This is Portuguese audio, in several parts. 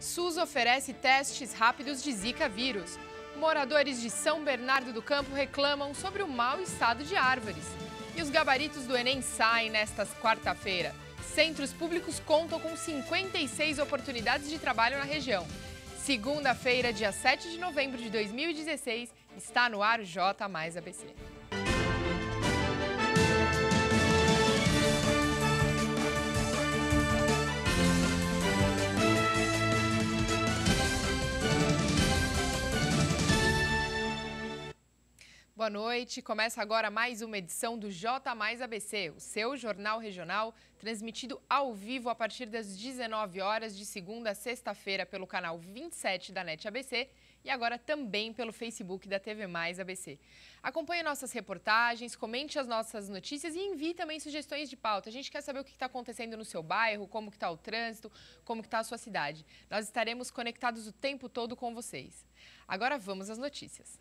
SUS oferece testes rápidos de Zika vírus. Moradores de São Bernardo do Campo reclamam sobre o mau estado de árvores. E os gabaritos do Enem saem nesta quarta-feira. Centros públicos contam com 56 oportunidades de trabalho na região. Segunda-feira, dia 7 de novembro de 2016, está no ar o J Mais ABC. Boa noite. Começa agora mais uma edição do J Mais ABC, o seu jornal regional, transmitido ao vivo a partir das 19 horas de segunda a sexta-feira pelo canal 27 da NET ABC e agora também pelo Facebook da TV Mais ABC. Acompanhe nossas reportagens, comente as nossas notícias e envie também sugestões de pauta. A gente quer saber o que está acontecendo no seu bairro, como está o trânsito, como está a sua cidade. Nós estaremos conectados o tempo todo com vocês. Agora vamos às notícias.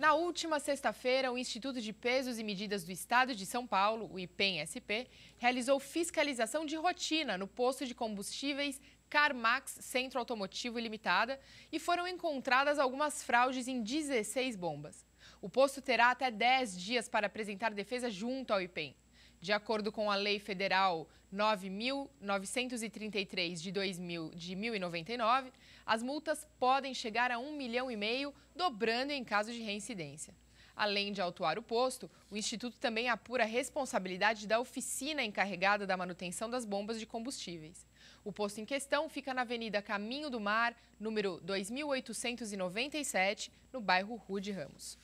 Na última sexta-feira, o Instituto de Pesos e Medidas do Estado de São Paulo, o IPEM-SP, realizou fiscalização de rotina no posto de combustíveis CarMax Centro Automotivo Limitada e foram encontradas algumas fraudes em 16 bombas. O posto terá até 10 dias para apresentar defesa junto ao IPEM. De acordo com a Lei Federal 9.933 de, 2000, de 1099, as multas podem chegar a um milhão e meio, dobrando em caso de reincidência. Além de autuar o posto, o Instituto também apura a responsabilidade da oficina encarregada da manutenção das bombas de combustíveis. O posto em questão fica na Avenida Caminho do Mar, número 2897, no bairro Rude Ramos.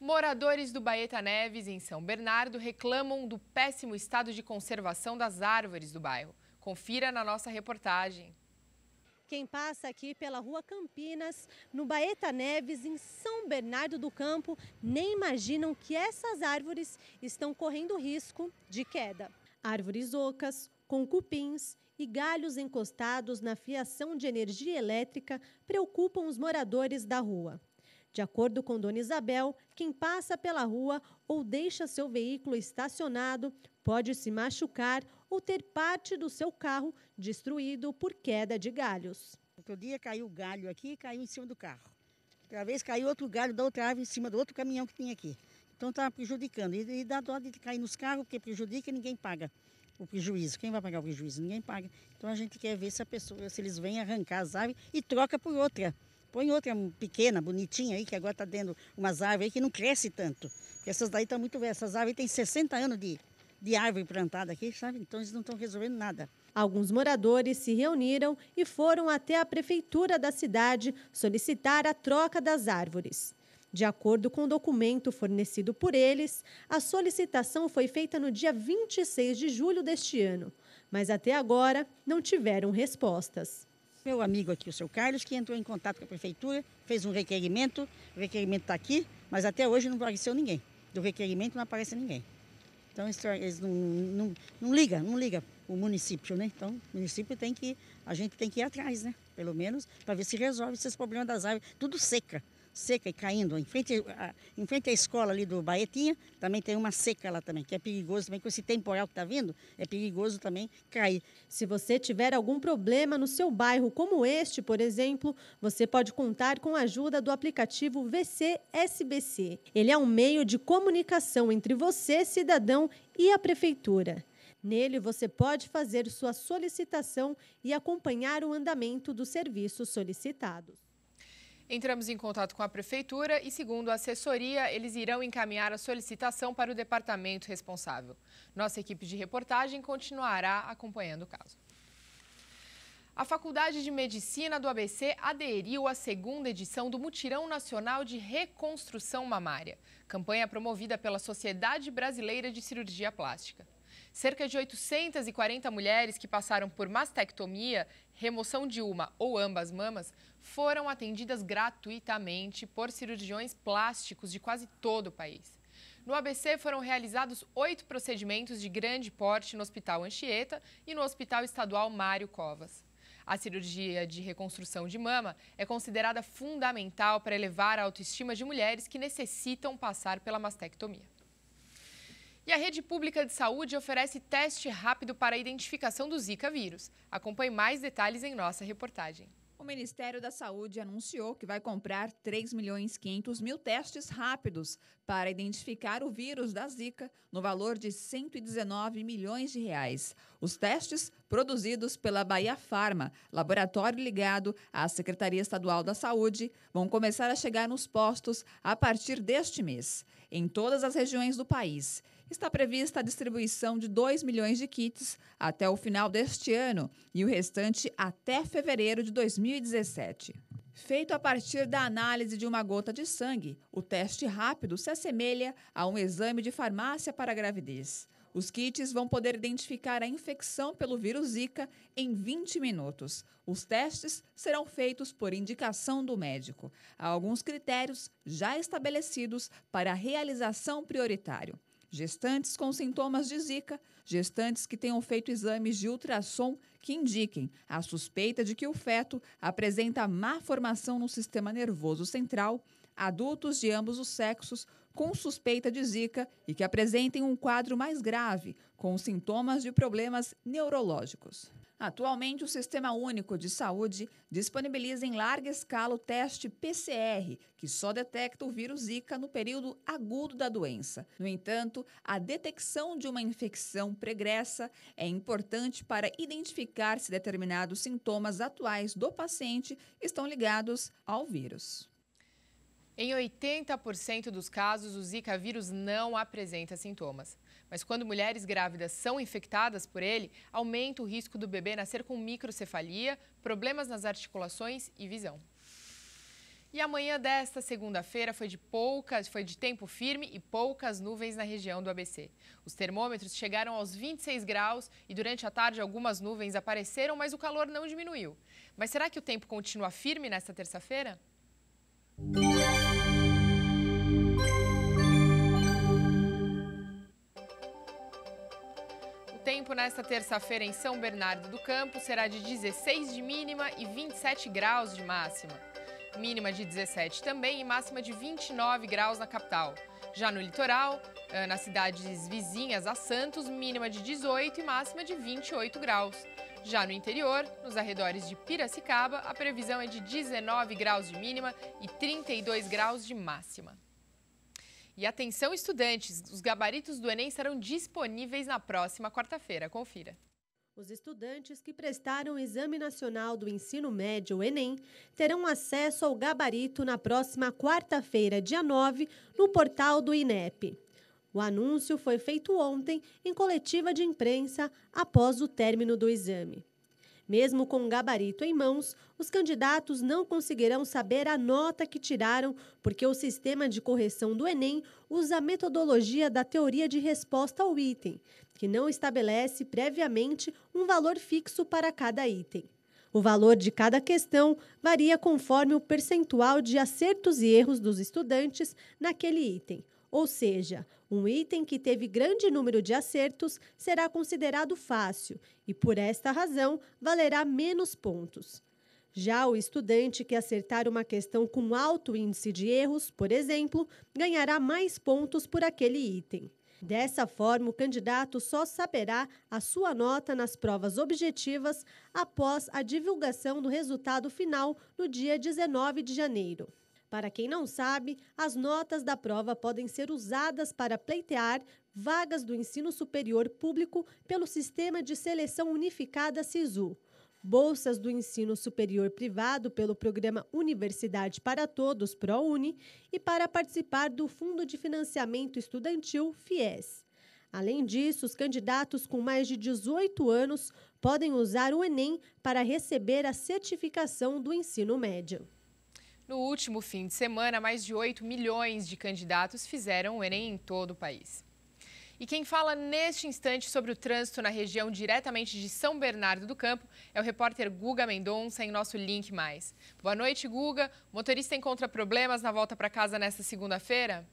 Moradores do Baeta Neves, em São Bernardo, reclamam do péssimo estado de conservação das árvores do bairro. Confira na nossa reportagem. Quem passa aqui pela Rua Campinas, no Baeta Neves, em São Bernardo do Campo, nem imaginam que essas árvores estão correndo risco de queda. Árvores ocas, com cupins e galhos encostados na fiação de energia elétrica preocupam os moradores da rua. De acordo com Dona Isabel, quem passa pela rua ou deixa seu veículo estacionado pode se machucar ou ter parte do seu carro destruído por queda de galhos. Outro dia caiu galho aqui e caiu em cima do carro. Outra vez caiu outro galho da outra árvore em cima do outro caminhão que tinha aqui. Então está prejudicando. E, e dá dó de cair nos carros, porque prejudica e ninguém paga o prejuízo. Quem vai pagar o prejuízo? Ninguém paga. Então a gente quer ver se a pessoa, se eles vêm arrancar as árvores e troca por outra. Põe outra pequena, bonitinha aí, que agora está dando umas árvores aí que não cresce tanto. Porque essas daí estão tá muito velhas. Essas árvores têm 60 anos de, de árvore plantada aqui, sabe? Então eles não estão resolvendo nada. Alguns moradores se reuniram e foram até a prefeitura da cidade solicitar a troca das árvores. De acordo com o documento fornecido por eles, a solicitação foi feita no dia 26 de julho deste ano, mas até agora não tiveram respostas meu amigo aqui, o seu Carlos, que entrou em contato com a prefeitura, fez um requerimento, o requerimento está aqui, mas até hoje não apareceu ninguém. Do requerimento não aparece ninguém. Então é, eles não, não, não liga não liga o município, né? Então o município tem que, a gente tem que ir atrás, né? Pelo menos, para ver se resolve esses problemas das árvores, tudo seca seca e caindo. Em frente, a, em frente à escola ali do Baetinha, também tem uma seca lá também, que é perigoso também, com esse temporal que está vindo, é perigoso também cair. Se você tiver algum problema no seu bairro, como este, por exemplo, você pode contar com a ajuda do aplicativo VCSBC. Ele é um meio de comunicação entre você, cidadão, e a prefeitura. Nele, você pode fazer sua solicitação e acompanhar o andamento dos serviços solicitados. Entramos em contato com a Prefeitura e, segundo a assessoria, eles irão encaminhar a solicitação para o departamento responsável. Nossa equipe de reportagem continuará acompanhando o caso. A Faculdade de Medicina do ABC aderiu à segunda edição do Mutirão Nacional de Reconstrução Mamária, campanha promovida pela Sociedade Brasileira de Cirurgia Plástica. Cerca de 840 mulheres que passaram por mastectomia, remoção de uma ou ambas mamas, foram atendidas gratuitamente por cirurgiões plásticos de quase todo o país. No ABC foram realizados oito procedimentos de grande porte no Hospital Anchieta e no Hospital Estadual Mário Covas. A cirurgia de reconstrução de mama é considerada fundamental para elevar a autoestima de mulheres que necessitam passar pela mastectomia. E a rede pública de saúde oferece teste rápido para a identificação do Zika vírus. Acompanhe mais detalhes em nossa reportagem. O Ministério da Saúde anunciou que vai comprar 3 milhões 500 mil testes rápidos para identificar o vírus da Zika, no valor de 119 milhões de reais. Os testes, produzidos pela Bahia Farma, laboratório ligado à Secretaria Estadual da Saúde, vão começar a chegar nos postos a partir deste mês, em todas as regiões do país está prevista a distribuição de 2 milhões de kits até o final deste ano e o restante até fevereiro de 2017. Feito a partir da análise de uma gota de sangue, o teste rápido se assemelha a um exame de farmácia para gravidez. Os kits vão poder identificar a infecção pelo vírus Zika em 20 minutos. Os testes serão feitos por indicação do médico. Há alguns critérios já estabelecidos para a realização prioritária gestantes com sintomas de Zika, gestantes que tenham feito exames de ultrassom que indiquem a suspeita de que o feto apresenta má formação no sistema nervoso central, adultos de ambos os sexos com suspeita de Zika e que apresentem um quadro mais grave, com sintomas de problemas neurológicos. Atualmente, o Sistema Único de Saúde disponibiliza em larga escala o teste PCR, que só detecta o vírus Zika no período agudo da doença. No entanto, a detecção de uma infecção pregressa é importante para identificar se determinados sintomas atuais do paciente estão ligados ao vírus. Em 80% dos casos, o Zika vírus não apresenta sintomas. Mas quando mulheres grávidas são infectadas por ele, aumenta o risco do bebê nascer com microcefalia, problemas nas articulações e visão. E amanhã desta segunda-feira foi de poucas, foi de tempo firme e poucas nuvens na região do ABC. Os termômetros chegaram aos 26 graus e durante a tarde algumas nuvens apareceram, mas o calor não diminuiu. Mas será que o tempo continua firme nesta terça-feira? tempo nesta terça-feira em São Bernardo do Campo será de 16 de mínima e 27 graus de máxima. Mínima de 17 também e máxima de 29 graus na capital. Já no litoral, eh, nas cidades vizinhas a Santos, mínima de 18 e máxima de 28 graus. Já no interior, nos arredores de Piracicaba, a previsão é de 19 graus de mínima e 32 graus de máxima. E atenção, estudantes, os gabaritos do Enem serão disponíveis na próxima quarta-feira. Confira. Os estudantes que prestaram o Exame Nacional do Ensino Médio, Enem, terão acesso ao gabarito na próxima quarta-feira, dia 9, no portal do INEP. O anúncio foi feito ontem em coletiva de imprensa após o término do exame. Mesmo com o gabarito em mãos, os candidatos não conseguirão saber a nota que tiraram, porque o sistema de correção do Enem usa a metodologia da teoria de resposta ao item, que não estabelece previamente um valor fixo para cada item. O valor de cada questão varia conforme o percentual de acertos e erros dos estudantes naquele item. Ou seja, um item que teve grande número de acertos será considerado fácil e, por esta razão, valerá menos pontos. Já o estudante que acertar uma questão com alto índice de erros, por exemplo, ganhará mais pontos por aquele item. Dessa forma, o candidato só saberá a sua nota nas provas objetivas após a divulgação do resultado final no dia 19 de janeiro. Para quem não sabe, as notas da prova podem ser usadas para pleitear vagas do ensino superior público pelo Sistema de Seleção Unificada SISU bolsas do ensino superior privado pelo programa Universidade para Todos, ProUni, e para participar do Fundo de Financiamento Estudantil, FIES. Além disso, os candidatos com mais de 18 anos podem usar o Enem para receber a certificação do ensino médio. No último fim de semana, mais de 8 milhões de candidatos fizeram o Enem em todo o país. E quem fala neste instante sobre o trânsito na região diretamente de São Bernardo do Campo é o repórter Guga Mendonça em nosso Link Mais. Boa noite, Guga. O motorista encontra problemas na volta para casa nesta segunda-feira?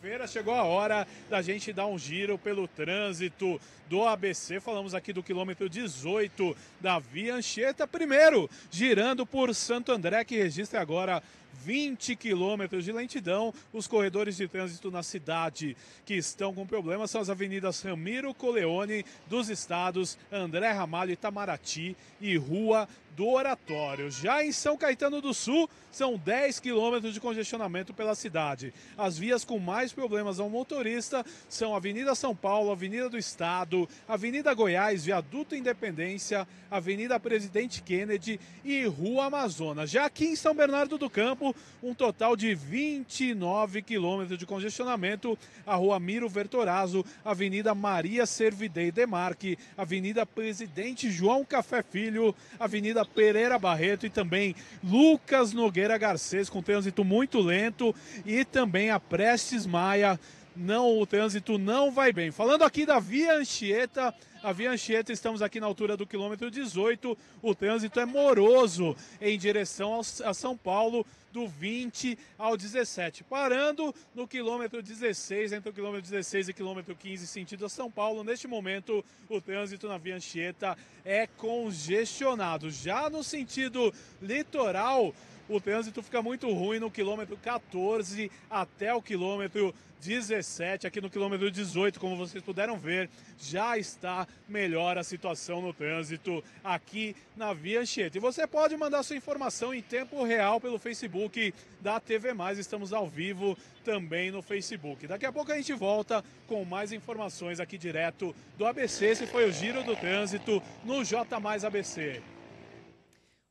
Feira chegou a hora da gente dar um giro pelo trânsito do ABC. Falamos aqui do quilômetro 18 da Via Anchieta, primeiro girando por Santo André, que registra agora 20 quilômetros de lentidão. Os corredores de trânsito na cidade que estão com problemas são as avenidas Ramiro Coleone dos estados André Ramalho, Itamaraty e Rua do Oratório. Já em São Caetano do Sul, são 10 quilômetros de congestionamento pela cidade. As vias com mais problemas ao motorista são Avenida São Paulo, Avenida do Estado, Avenida Goiás, Viaduto Independência, Avenida Presidente Kennedy e Rua Amazonas. Já aqui em São Bernardo do Campo, tempo, um total de 29 quilômetros de congestionamento. A rua Miro Vertorazo, Avenida Maria Servidei Demarque, Avenida Presidente João Café Filho, Avenida Pereira Barreto e também Lucas Nogueira Garcês, com trânsito muito lento, e também a Prestes Maia não o trânsito não vai bem. Falando aqui da Via Anchieta, a Via Anchieta estamos aqui na altura do quilômetro 18, o trânsito é moroso em direção ao, a São Paulo do 20 ao 17, parando no quilômetro 16, entre o quilômetro 16 e quilômetro 15 sentido a São Paulo. Neste momento, o trânsito na Via Anchieta é congestionado. Já no sentido litoral, o trânsito fica muito ruim no quilômetro 14 até o quilômetro 17, aqui no quilômetro 18, como vocês puderam ver, já está melhor a situação no trânsito aqui na Via Anchieta. E você pode mandar sua informação em tempo real pelo Facebook da TV Mais, estamos ao vivo também no Facebook. Daqui a pouco a gente volta com mais informações aqui direto do ABC. Esse foi o Giro do Trânsito no J Mais ABC.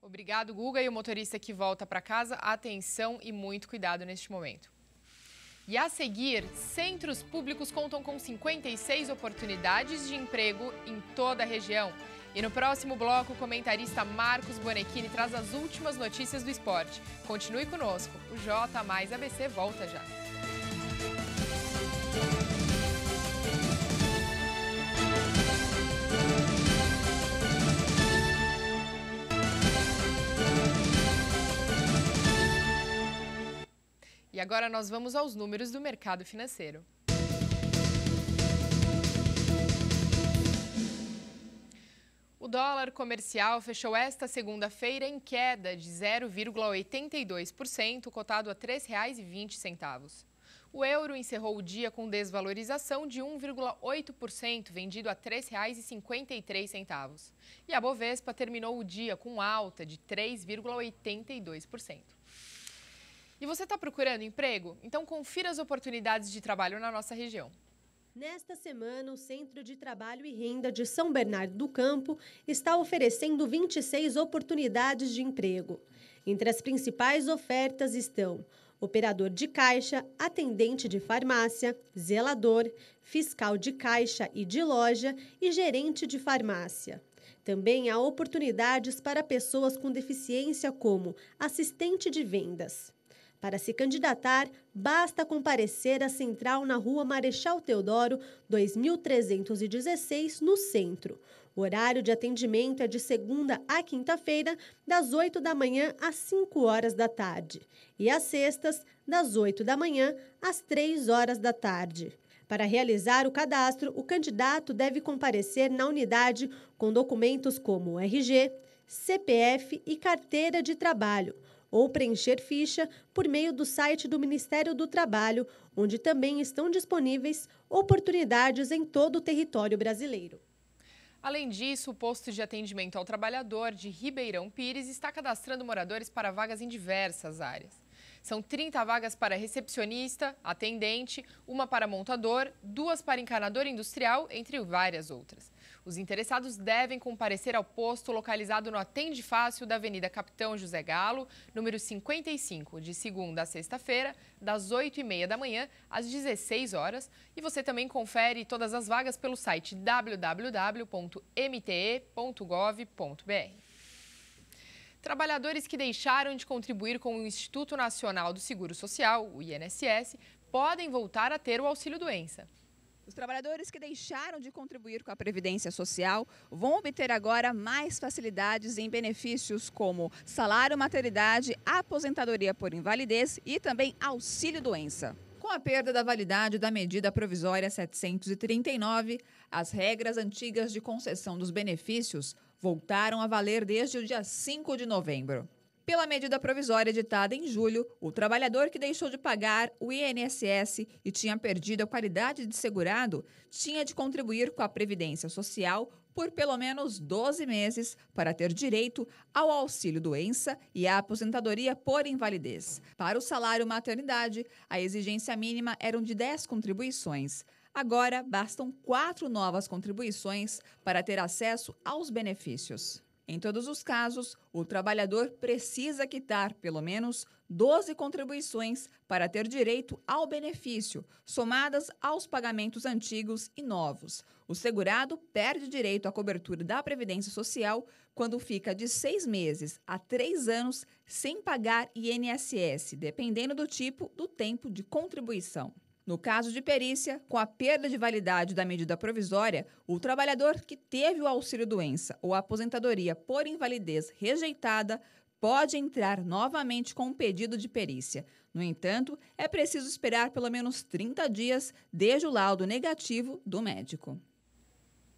Obrigado, Guga. E o motorista que volta para casa, atenção e muito cuidado neste momento. E a seguir, centros públicos contam com 56 oportunidades de emprego em toda a região. E no próximo bloco, o comentarista Marcos Bonequini traz as últimas notícias do esporte. Continue conosco, o J Mais ABC volta já. agora nós vamos aos números do mercado financeiro. O dólar comercial fechou esta segunda-feira em queda de 0,82%, cotado a R$ 3,20. O euro encerrou o dia com desvalorização de 1,8%, vendido a R$ 3,53. E a Bovespa terminou o dia com alta de 3,82%. E você está procurando emprego? Então confira as oportunidades de trabalho na nossa região. Nesta semana, o Centro de Trabalho e Renda de São Bernardo do Campo está oferecendo 26 oportunidades de emprego. Entre as principais ofertas estão operador de caixa, atendente de farmácia, zelador, fiscal de caixa e de loja e gerente de farmácia. Também há oportunidades para pessoas com deficiência, como assistente de vendas. Para se candidatar, basta comparecer à central na rua Marechal Teodoro, 2316, no centro. O horário de atendimento é de segunda a quinta-feira, das 8 da manhã às 5 horas da tarde, e às sextas, das 8 da manhã às 3 horas da tarde. Para realizar o cadastro, o candidato deve comparecer na unidade com documentos como RG, CPF e carteira de trabalho ou preencher ficha por meio do site do Ministério do Trabalho, onde também estão disponíveis oportunidades em todo o território brasileiro. Além disso, o posto de atendimento ao trabalhador de Ribeirão Pires está cadastrando moradores para vagas em diversas áreas. São 30 vagas para recepcionista, atendente, uma para montador, duas para encanador industrial, entre várias outras. Os interessados devem comparecer ao posto localizado no Atende Fácil da Avenida Capitão José Galo, número 55, de segunda a sexta-feira, das 8h30 da manhã às 16 horas. E você também confere todas as vagas pelo site www.mte.gov.br. Trabalhadores que deixaram de contribuir com o Instituto Nacional do Seguro Social, o INSS, podem voltar a ter o auxílio doença. Os trabalhadores que deixaram de contribuir com a Previdência Social vão obter agora mais facilidades em benefícios como salário maternidade, aposentadoria por invalidez e também auxílio doença. Com a perda da validade da medida provisória 739, as regras antigas de concessão dos benefícios voltaram a valer desde o dia 5 de novembro. Pela medida provisória editada em julho, o trabalhador que deixou de pagar o INSS e tinha perdido a qualidade de segurado tinha de contribuir com a Previdência Social por pelo menos 12 meses para ter direito ao auxílio doença e à aposentadoria por invalidez. Para o salário maternidade, a exigência mínima eram de 10 contribuições. Agora, bastam quatro novas contribuições para ter acesso aos benefícios. Em todos os casos, o trabalhador precisa quitar pelo menos 12 contribuições para ter direito ao benefício, somadas aos pagamentos antigos e novos. O segurado perde direito à cobertura da Previdência Social quando fica de seis meses a três anos sem pagar INSS, dependendo do tipo do tempo de contribuição. No caso de perícia, com a perda de validade da medida provisória, o trabalhador que teve o auxílio-doença ou aposentadoria por invalidez rejeitada pode entrar novamente com um pedido de perícia. No entanto, é preciso esperar pelo menos 30 dias desde o laudo negativo do médico.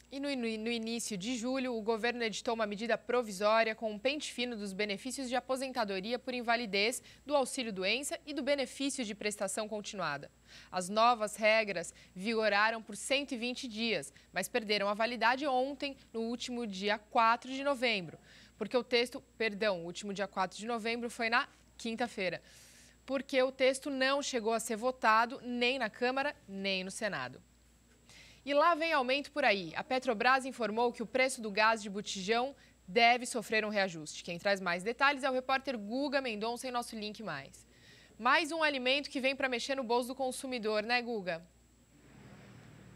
E no, no, início de julho, o governo editou uma medida provisória com um pente fino dos benefícios de aposentadoria por invalidez, do auxílio doença e do benefício de prestação continuada. As novas regras vigoraram por 120 dias, mas perderam a validade ontem, no último dia 4 de novembro, porque o texto, perdão, o último dia 4 de novembro foi na quinta-feira, porque o texto não chegou a ser votado nem na Câmara, nem no Senado. E lá vem aumento por aí. A Petrobras informou que o preço do gás de botijão deve sofrer um reajuste. Quem traz mais detalhes é o repórter Guga Mendonça em nosso link mais. Mais um alimento que vem para mexer no bolso do consumidor, né, Guga?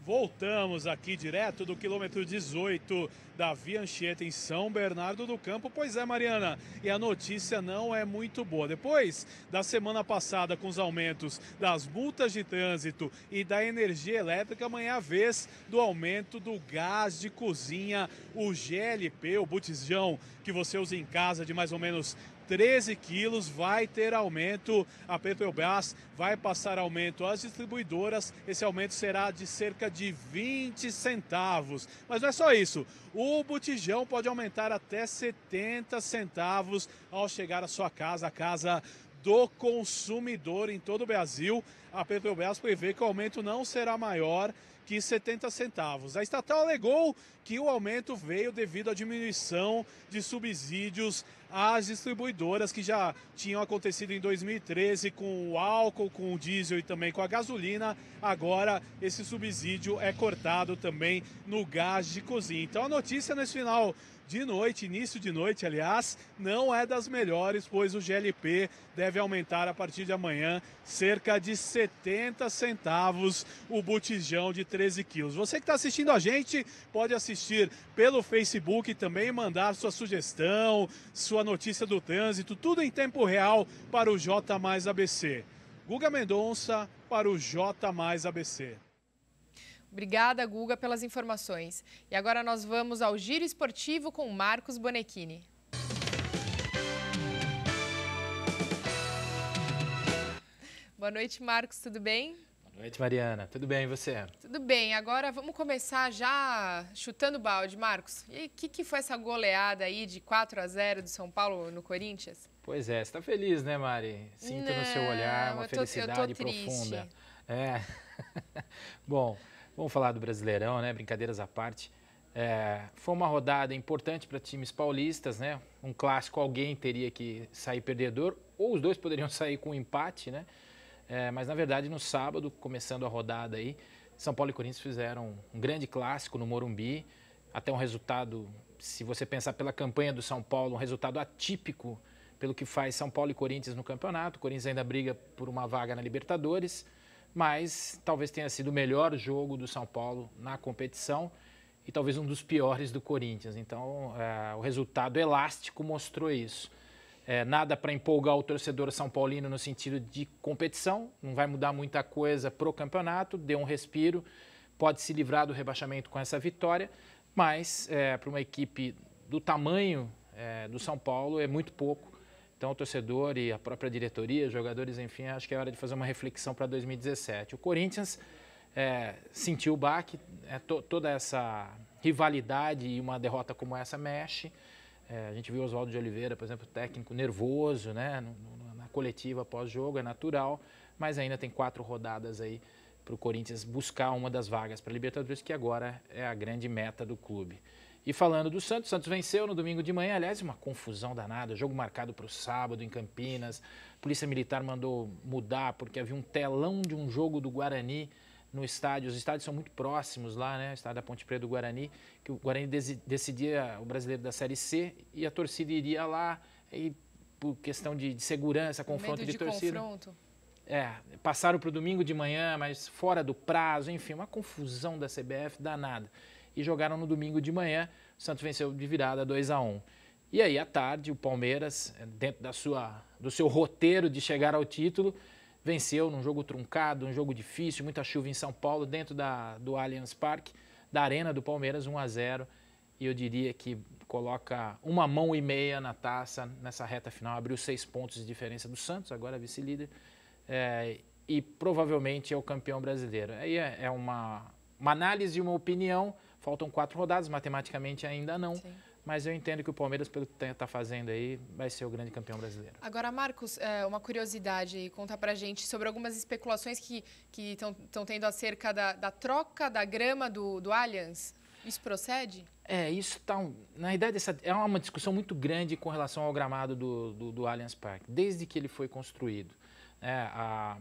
Voltamos aqui direto do quilômetro 18 da Via Anchieta, em São Bernardo do Campo. Pois é, Mariana, e a notícia não é muito boa. Depois da semana passada, com os aumentos das multas de trânsito e da energia elétrica, amanhã é a vez do aumento do gás de cozinha, o GLP, o botijão que você usa em casa de mais ou menos 13 quilos, vai ter aumento. A Petrobras vai passar aumento às distribuidoras. Esse aumento será de cerca de 20 centavos. Mas não é só isso. O botijão pode aumentar até 70 centavos ao chegar à sua casa, a casa do consumidor em todo o Brasil. A Petrobras prevê que o aumento não será maior que 70 centavos. A estatal alegou que o aumento veio devido à diminuição de subsídios às distribuidoras que já tinham acontecido em 2013 com o álcool, com o diesel e também com a gasolina. Agora esse subsídio é cortado também no gás de cozinha. Então a notícia nesse final de noite, início de noite, aliás, não é das melhores, pois o GLP deve aumentar a partir de amanhã cerca de 70 centavos o botijão de 13 quilos. Você que está assistindo a gente pode assistir pelo Facebook e também mandar sua sugestão, sua notícia do trânsito, tudo em tempo real para o J Mais ABC. Guga Mendonça para o J Mais ABC. Obrigada, Guga, pelas informações. E agora nós vamos ao Giro Esportivo com Marcos Bonechini. Boa noite, Marcos, tudo bem? Boa noite, Mariana. Tudo bem, e você? Tudo bem. Agora vamos começar já chutando balde, Marcos. E o que, que foi essa goleada aí de 4 a 0 do São Paulo no Corinthians? Pois é, você está feliz, né, Mari? Sinto Não, no seu olhar uma eu tô, felicidade eu tô profunda. É. Bom, Vamos falar do Brasileirão, né? Brincadeiras à parte. É, foi uma rodada importante para times paulistas, né? Um clássico, alguém teria que sair perdedor, ou os dois poderiam sair com um empate, né? É, mas na verdade, no sábado, começando a rodada aí, São Paulo e Corinthians fizeram um grande clássico no Morumbi, até um resultado, se você pensar pela campanha do São Paulo, um resultado atípico pelo que faz São Paulo e Corinthians no campeonato. O Corinthians ainda briga por uma vaga na Libertadores mas talvez tenha sido o melhor jogo do São Paulo na competição e talvez um dos piores do Corinthians. Então, é, o resultado elástico mostrou isso. É, nada para empolgar o torcedor São Paulino no sentido de competição, não vai mudar muita coisa para o campeonato, deu um respiro, pode se livrar do rebaixamento com essa vitória, mas é, para uma equipe do tamanho é, do São Paulo é muito pouco então, o torcedor e a própria diretoria, jogadores, enfim, acho que é hora de fazer uma reflexão para 2017. O Corinthians é, sentiu o baque, é, to, toda essa rivalidade e uma derrota como essa mexe. É, a gente viu Oswaldo de Oliveira, por exemplo, técnico nervoso, né, no, no, na coletiva pós-jogo, é natural, mas ainda tem quatro rodadas aí para o Corinthians buscar uma das vagas para a Libertadores, que agora é a grande meta do clube. E falando do Santos, Santos venceu no domingo de manhã, aliás, uma confusão danada, jogo marcado para o sábado em Campinas. Polícia Militar mandou mudar porque havia um telão de um jogo do Guarani no estádio. Os estádios são muito próximos lá, né? O estádio da Ponte Preta do Guarani, que o Guarani decidia o brasileiro da Série C e a torcida iria lá e por questão de, de segurança, confronto de, de, torcida. Confronto. É, passaram para o domingo de manhã, mas fora do prazo, enfim, uma confusão da CBF danada e jogaram no domingo de manhã. O Santos venceu de virada 2 a 1. E aí, à tarde, o Palmeiras, eh, dentro da sua, do seu roteiro de chegar ao título, venceu num jogo truncado, um jogo difícil, muita chuva em São Paulo, dentro da, do Allianz Parque, da Arena do Palmeiras, 1 a 0 E eu diria que coloca uma mão e meia na taça nessa reta final, abriu seis pontos de diferença do Santos, agora vice-líder, é, e provavelmente é o campeão brasileiro. Aí é, é uma, uma análise e uma opinião. Faltam quatro rodadas, matematicamente ainda não. Sim. Mas eu entendo que o Palmeiras, pelo que está fazendo aí, vai ser o grande campeão brasileiro. Agora, Marcos, é, uma curiosidade, conta pra gente sobre algumas especulações que estão tendo acerca da, da, troca da grama do, do Allianz. Isso procede? É, isso está. Um, na verdade, essa é uma discussão muito grande com relação ao gramado do, do, do Allianz Parque, desde que ele foi construído. É, a,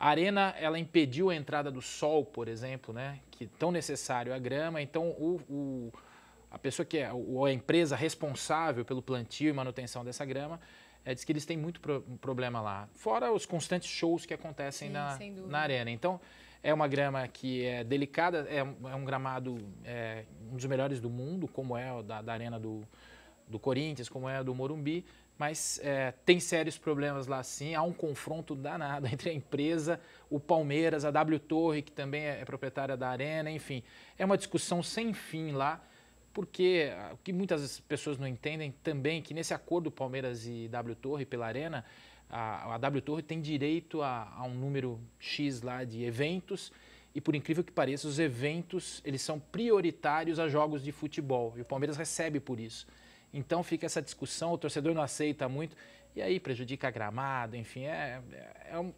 a arena ela impediu a entrada do sol, por exemplo, né? que é tão necessário a grama. Então o, o, a pessoa que é ou a empresa responsável pelo plantio e manutenção dessa grama é, diz que eles têm muito pro, um problema lá. Fora os constantes shows que acontecem Sim, na, na arena. Então é uma grama que é delicada, é, é um gramado é, um dos melhores do mundo, como é o da, da arena do, do Corinthians, como é o do Morumbi, mas é, tem sérios problemas lá sim. Há um confronto danado entre a empresa, o Palmeiras, a W Torre, que também é, é proprietária da Arena, enfim. É uma discussão sem fim lá, porque ah, o que muitas pessoas não entendem também é que nesse acordo Palmeiras e W Torre pela Arena, a, a W Torre tem direito a, a um número X lá de eventos e por incrível que pareça, os eventos eles são prioritários a jogos de futebol e o Palmeiras recebe por isso. Então fica essa discussão, o torcedor não aceita muito, e aí prejudica a gramado, enfim. É, é, é um...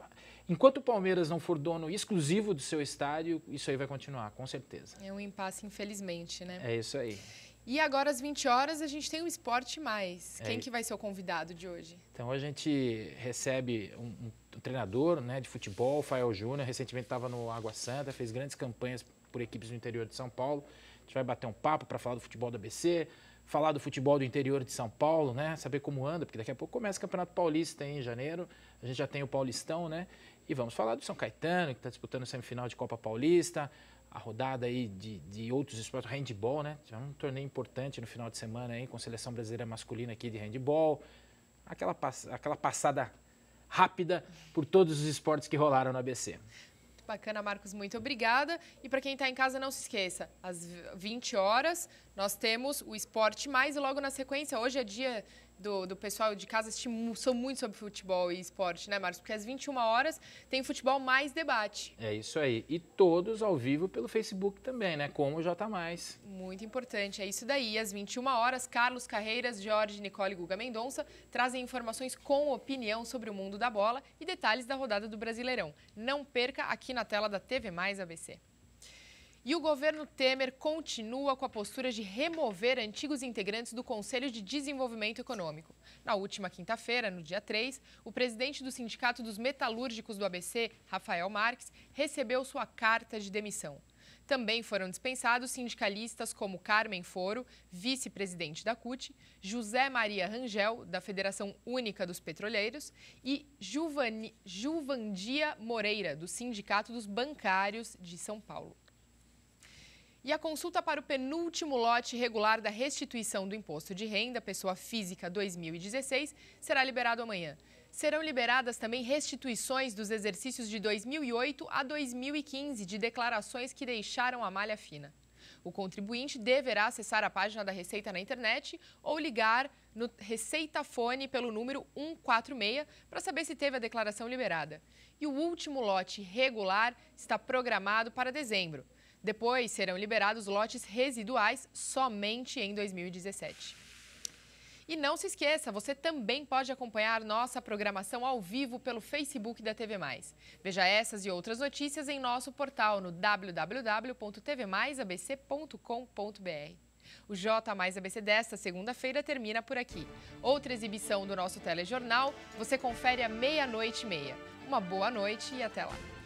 Enquanto o Palmeiras não for dono exclusivo do seu estádio, isso aí vai continuar, com certeza. É um impasse, infelizmente, né? É isso aí. E agora, às 20 horas, a gente tem o Esporte Mais. É Quem é. que vai ser o convidado de hoje? Então, a gente recebe um, um treinador né, de futebol, o Fael Júnior, recentemente estava no Água Santa, fez grandes campanhas por equipes do interior de São Paulo. A gente vai bater um papo para falar do futebol da ABC, falar do futebol do interior de São Paulo, né? Saber como anda, porque daqui a pouco começa o Campeonato Paulista em janeiro, a gente já tem o Paulistão, né? E vamos falar do São Caetano, que está disputando semifinal de Copa Paulista, a rodada aí de, de outros esportes, handball, né? Já é um torneio importante no final de semana aí com a seleção brasileira masculina aqui de handball. Aquela, aquela passada rápida por todos os esportes que rolaram no ABC. Bacana, Marcos, muito obrigada. E para quem está em casa, não se esqueça, às 20 horas nós temos o Esporte Mais e logo na sequência, hoje é dia do, do pessoal de casa são muito sobre futebol e esporte, né, Marcos? Porque às 21 horas tem futebol mais debate. É isso aí. E todos ao vivo pelo Facebook também, né? Como o J. Mais. Muito importante. É isso daí. Às 21 horas, Carlos Carreiras, Jorge, Nicole e Guga Mendonça trazem informações com opinião sobre o mundo da bola e detalhes da rodada do Brasileirão. Não perca aqui na tela da TV Mais ABC. E o governo Temer continua com a postura de remover antigos integrantes do Conselho de Desenvolvimento Econômico. Na última quinta-feira, no dia 3, o presidente do Sindicato dos Metalúrgicos do ABC, Rafael Marques, recebeu sua carta de demissão. Também foram dispensados sindicalistas como Carmen Foro, vice-presidente da CUT, José Maria Rangel, da Federação Única dos Petroleiros, e Juvani, Juvandia Moreira, do Sindicato dos Bancários de São Paulo. E a consulta para o penúltimo lote regular da restituição do imposto de renda pessoa física 2016 será liberado amanhã. Serão liberadas também restituições dos exercícios de 2008 a 2015 de declarações que deixaram a malha fina. O contribuinte deverá acessar a página da Receita na internet ou ligar no Receita Fone pelo número 146 para saber se teve a declaração liberada. E o último lote regular está programado para dezembro. Depois serão liberados lotes residuais somente em 2017. E não se esqueça, você também pode acompanhar nossa programação ao vivo pelo Facebook da TV Mais. Veja essas e outras notícias em nosso portal no www.tvmaisabc.com.br. O J Mais ABC desta segunda-feira termina por aqui. Outra exibição do nosso telejornal você confere à meia-noite e meia. Uma boa noite e até lá.